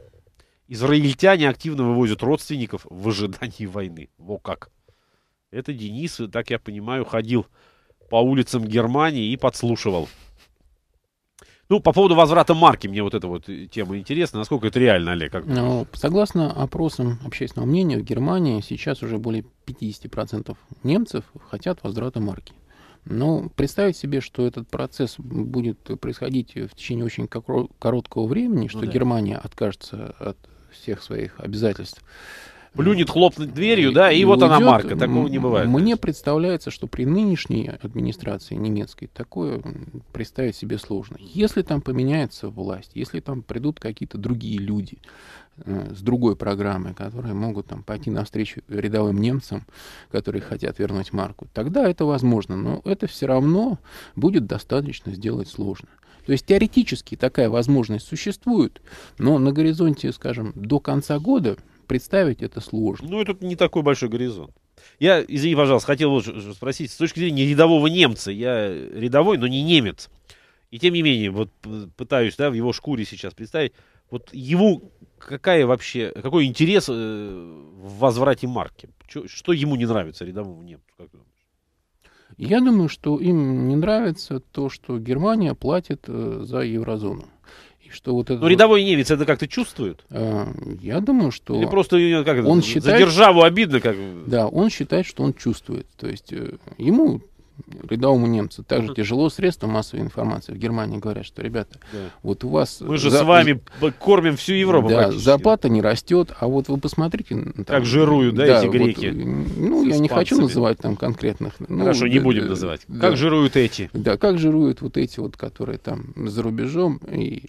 Израильтяне активно вывозят родственников в ожидании войны. Во как. Это Денис, так я понимаю, ходил по улицам Германии и подслушивал. Ну, по поводу возврата марки, мне вот эта вот тема интересна. Насколько это реально, Олег? Как... Ну, согласно опросам общественного мнения, в Германии сейчас уже более 50% немцев хотят возврата марки. Но ну, представить себе, что этот процесс будет происходить в течение очень короткого времени, что ну, да. Германия откажется от всех своих обязательств плюнет, хлопнет дверью, э, да, и, и вот уйдет. она марка. Такого не бывает. Мне представляется, что при нынешней администрации немецкой такое представить себе сложно. Если там поменяется власть, если там придут какие-то другие люди, э, с другой программой, которые могут там, пойти навстречу рядовым немцам, которые хотят вернуть марку, тогда это возможно, но это все равно будет достаточно сделать сложно. То есть теоретически такая возможность существует, но на горизонте, скажем, до конца года представить это сложно. Ну, это не такой большой горизонт. Я, извини, пожалуйста, хотел вот спросить, с точки зрения рядового немца, я рядовой, но не немец. И тем не менее, вот пытаюсь, да, в его шкуре сейчас представить, вот ему какая вообще, какой интерес э, в возврате марки? Чё, что ему не нравится рядовому немцу? Как думаешь? Я думаю, что им не нравится то, что Германия платит э, за еврозону что вот это... ну рядовой немец это как-то чувствует? А, я думаю, что... Или просто как он считает... за державу обидно? Как... Да, он считает, что он чувствует. То есть э, ему рядовому немцу также mm-hmm. тяжело средства массовой информации в Германии говорят, что ребята, да. вот у вас мы же за... с вами кормим всю Европу, да, зарплата не растет, а вот вы посмотрите, там, как жируют, да, да эти греки, вот, э, ну я не хочу называть там конкретных, ну, хорошо, не будем э, называть, да, как жируют эти, да, как жируют вот эти вот, которые там за рубежом и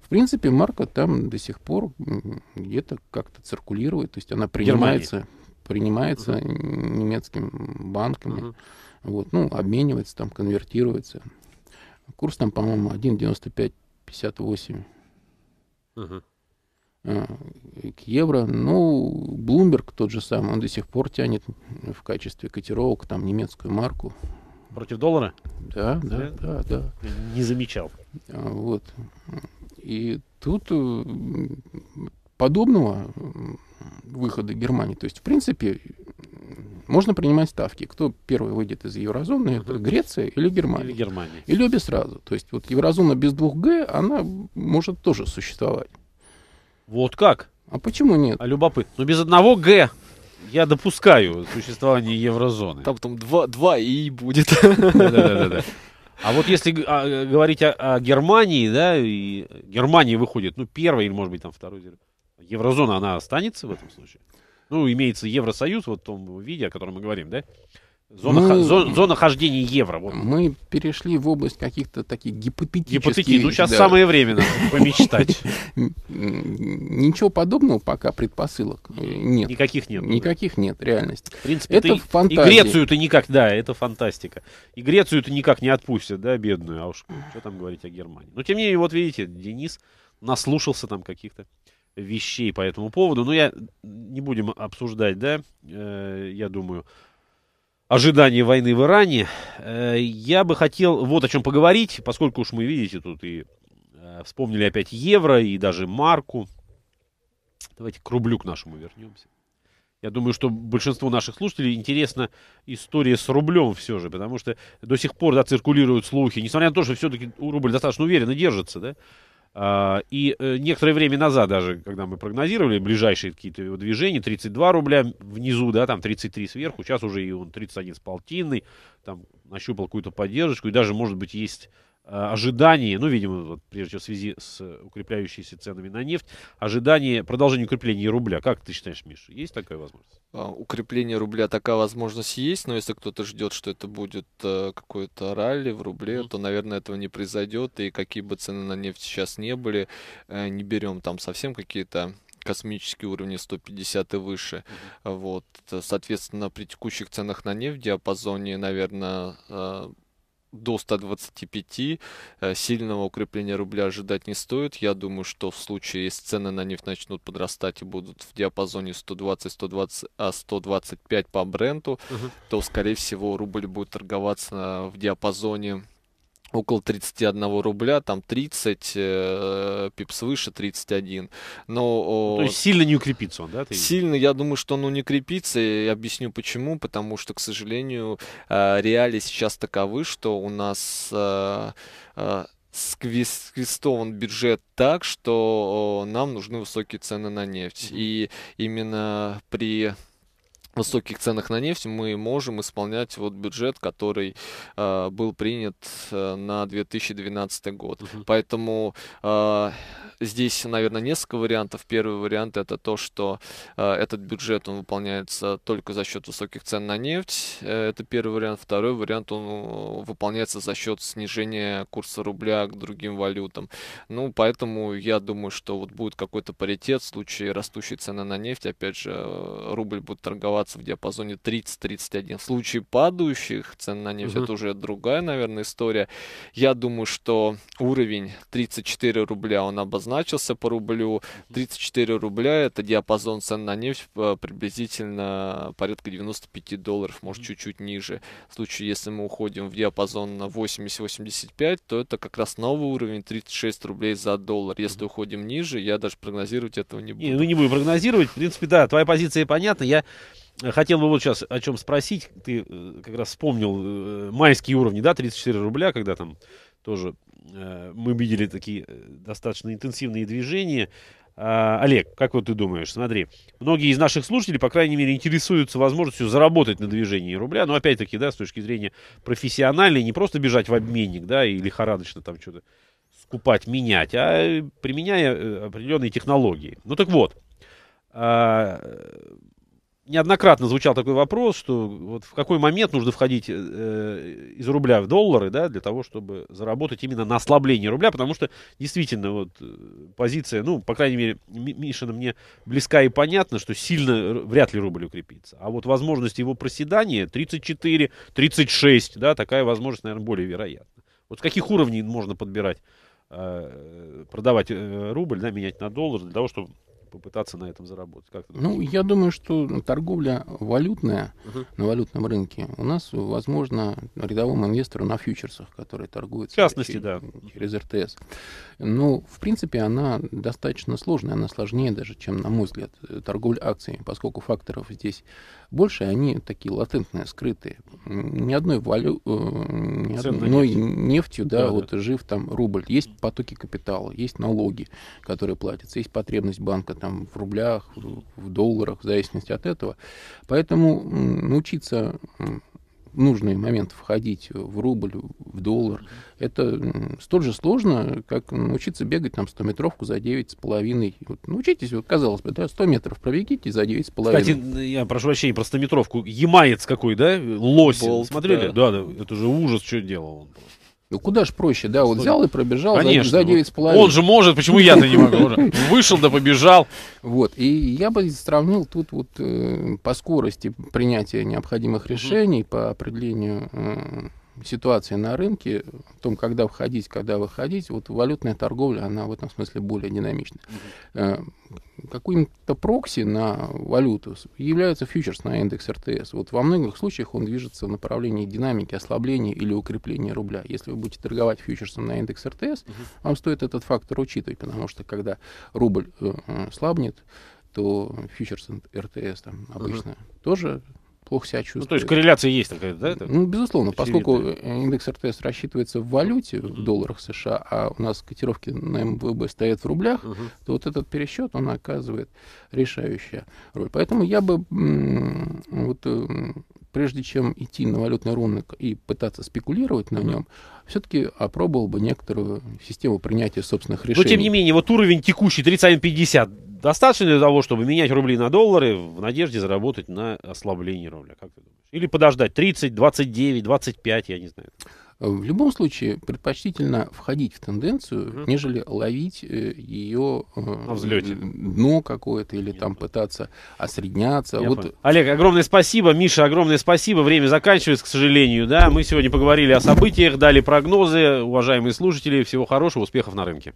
в принципе, марка там до сих пор где-то как-то циркулирует, то есть она принимается, Германия. принимается угу. немецким банками. Угу. Вот, ну, обменивается, там, конвертируется. Курс там, по-моему, 1,9558. Угу. А, к евро. Ну, Bloomberg тот же самый, он до сих пор тянет в качестве котировок там немецкую марку. Против доллара? Да, да, да, да. Не замечал. А, вот. И тут подобного выхода Германии. То есть, в принципе, можно принимать ставки. Кто первый выйдет из еврозоны, это Греция или Германия. Или Германия. Или обе сразу. То есть, вот еврозона без двух Г, она может тоже существовать. Вот как? А почему нет? А любопытно. Ну, без одного Г я допускаю существование еврозоны. Там там два, два и будет. Да-да-да. А вот если а, говорить о, о Германии, да, и Германия выходит, ну, первая или, может быть, там вторая. Еврозона, она останется в этом случае? Ну, имеется Евросоюз, вот в том виде, о котором мы говорим, да? Зона, мы, ну, х, зона, зона хождения евро. Вот. Мы перешли в область каких-то таких гипотетических... Гипотетики. Ну, сейчас да. самое время надо помечтать. <laughs> Ничего подобного пока предпосылок э, нет. Никаких нет. Ну, Никаких нет, реальность. В принципе, это фантастика. И Грецию-то никак, да, это фантастика. И Грецию-то никак не отпустят, да, бедную. А уж что там говорить о Германии. Но, тем не менее, вот видите, Денис наслушался там каких-то вещей по этому поводу. Но я не будем обсуждать, да, э, я думаю, ожидания войны в Иране. Э, я бы хотел вот о чем поговорить, поскольку уж мы, видите, тут и э, вспомнили опять евро и даже марку. Давайте к рублю к нашему вернемся. Я думаю, что большинству наших слушателей интересна история с рублем все же, потому что до сих пор да, циркулируют слухи, несмотря на то, что все-таки рубль достаточно уверенно держится, да, а, и э, некоторое время назад даже, когда мы прогнозировали ближайшие какие-то его движения, 32 рубля внизу, да, там 33 сверху, сейчас уже и он 31 с полтинной, там нащупал какую-то поддержку, и даже, может быть, есть Э, ожидании, ну, видимо, вот, прежде всего в связи с укрепляющимися ценами на нефть, ожидание продолжения укрепления рубля. Как ты считаешь, Миша, есть такая возможность? А, укрепление рубля такая возможность есть, но если кто-то ждет, что это будет э, какое-то ралли в рубле, mm-hmm. то, наверное, этого не произойдет. И какие бы цены на нефть сейчас не были, э, не берем там совсем какие-то космические уровни 150 и выше. Mm-hmm. Вот, соответственно, при текущих ценах на нефть в диапазоне, наверное, до 125 э, сильного укрепления рубля ожидать не стоит. Я думаю, что в случае, если цены на нефть начнут подрастать и будут в диапазоне 120-120, а 125 по бренду, угу. то, скорее всего, рубль будет торговаться в диапазоне около 31 рубля, там 30, э, пипс выше 31. Но, ну, То есть сильно не укрепится он, да? Ты... Сильно, я думаю, что он ну, не крепится, и объясню почему, потому что, к сожалению, э, реалии сейчас таковы, что у нас... Э, э, сквестован бюджет так, что нам нужны высокие цены на нефть. И именно при высоких ценах на нефть мы можем исполнять вот бюджет, который э, был принят э, на 2012 год. Uh -huh. Поэтому э, здесь, наверное, несколько вариантов. Первый вариант это то, что э, этот бюджет он выполняется только за счет высоких цен на нефть. Э, это первый вариант. Второй вариант он э, выполняется за счет снижения курса рубля к другим валютам. Ну, поэтому я думаю, что вот будет какой-то паритет в случае растущей цены на нефть. Опять же, э, рубль будет торговаться оставаться в диапазоне 30-31. В случае падающих цен на нефть угу. это уже другая, наверное, история. Я думаю, что уровень 34 рубля, он обозначился по рублю. 34 рубля это диапазон цен на нефть э, приблизительно порядка 95 долларов, может чуть-чуть ниже. В случае, если мы уходим в диапазон на 80-85, то это как раз новый уровень 36 рублей за доллар. Если уходим ниже, я даже прогнозировать этого не буду. Не, ну не буду прогнозировать. В принципе, да, твоя позиция понятна. Я хотел бы вот сейчас о чем спросить. Ты э, как раз вспомнил э, майские уровни, да, 34 рубля, когда там тоже э, мы видели такие достаточно интенсивные движения. А, Олег, как вот ты думаешь, смотри, многие из наших слушателей, по крайней мере, интересуются возможностью заработать на движении рубля, но опять-таки, да, с точки зрения профессиональной, не просто бежать в обменник, да, и лихорадочно там что-то скупать, менять, а применяя определенные технологии. Ну так вот, а, неоднократно звучал такой вопрос, что вот в какой момент нужно входить э, э, из рубля в доллары, да, для того, чтобы заработать именно на ослаблении рубля, потому что действительно вот э, позиция, ну, по крайней мере, Мишина мне близка и понятна, что сильно вряд ли рубль укрепится. А вот возможность его проседания 34, 36, да, такая возможность, наверное, более вероятна. Вот с каких уровней можно подбирать, э, э, продавать э, рубль, да, менять на доллар для того, чтобы попытаться на этом заработать? Как ну, я думаю, что торговля валютная uh-huh. на валютном рынке у нас возможно рядовому инвестору на фьючерсах, которые торгуются в частности, через, да. через РТС. Но, ну, в принципе, она достаточно сложная, она сложнее даже, чем, на мой взгляд, торговля акциями, поскольку факторов здесь больше, они такие латентные, скрытые. Ни одной валю... Э, ни одной нефть. нефтью, да, да вот да. жив там рубль. Есть потоки капитала, есть налоги, которые платятся, есть потребность банка там, в рублях, в долларах, в зависимости от этого. Поэтому научиться нужные моменты входить в рубль, в доллар. Это столь же сложно, как научиться бегать там 100-метровку за 9,5. Вот, научитесь, ну, вот, казалось бы, да, 100 метров пробегите за 9,5. Кстати, я прошу прощения про 100-метровку. Ямаец какой, да? Лось. Болт, Смотрели? Да. да, да. Это же ужас, что делал он. Ну куда же проще, да, вот взял и пробежал Конечно, за, за половиной. Он же может, почему я-то не могу? <laughs> Вышел да побежал. Вот, и я бы сравнил тут вот э, по скорости принятия необходимых решений, по определению э, ситуации на рынке, о том, когда входить, когда выходить, вот валютная торговля, она в этом смысле более динамична какой то прокси на валюту является фьючерс на индекс РТС. Вот во многих случаях он движется в направлении динамики ослабления или укрепления рубля. Если вы будете торговать фьючерсом на индекс РТС, угу. вам стоит этот фактор учитывать, потому что когда рубль э, э слабнет, то фьючерс РТС там обычно угу. тоже плохо себя чувствует. Ну, то есть корреляция есть такая, да? Это ну, безусловно, поскольку э, индекс РТС рассчитывается в валюте, в долларах США, а у нас котировки на МВБ стоят в рублях, mm то вот этот пересчет, он оказывает решающую роль. Поэтому я бы вот эм, прежде чем идти на валютный рынок и пытаться спекулировать на нем, все-таки опробовал бы некоторую систему принятия собственных решений. Но, тем не менее, вот уровень текущий 31,50 достаточно для того, чтобы менять рубли на доллары в надежде заработать на ослабление рубля? Как ты думаешь? Или подождать 30, 29, 25, я не знаю. В любом случае, предпочтительно входить в тенденцию, угу. нежели ловить ее э, э дно какое-то или Нет. там пытаться осредняться. вот... Олег, огромное спасибо. Миша, огромное спасибо. Время заканчивается, к сожалению. Да? Мы сегодня поговорили о событиях, дали прогнозы. Уважаемые слушатели, всего хорошего, успехов на рынке.